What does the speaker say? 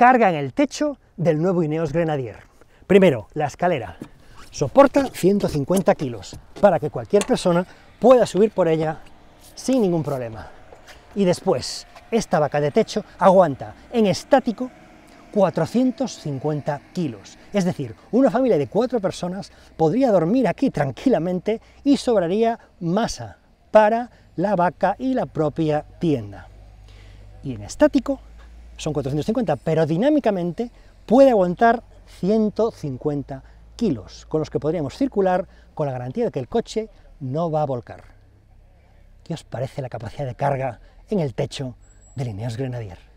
Carga en el techo del nuevo Ineos Grenadier. Primero, la escalera. Soporta 150 kilos para que cualquier persona pueda subir por ella sin ningún problema. Y después, esta vaca de techo aguanta en estático 450 kilos. Es decir, una familia de cuatro personas podría dormir aquí tranquilamente y sobraría masa para la vaca y la propia tienda. Y en estático son 450, pero dinámicamente puede aguantar 150 kilos, con los que podríamos circular con la garantía de que el coche no va a volcar. ¿Qué os parece la capacidad de carga en el techo de Ineos Grenadier?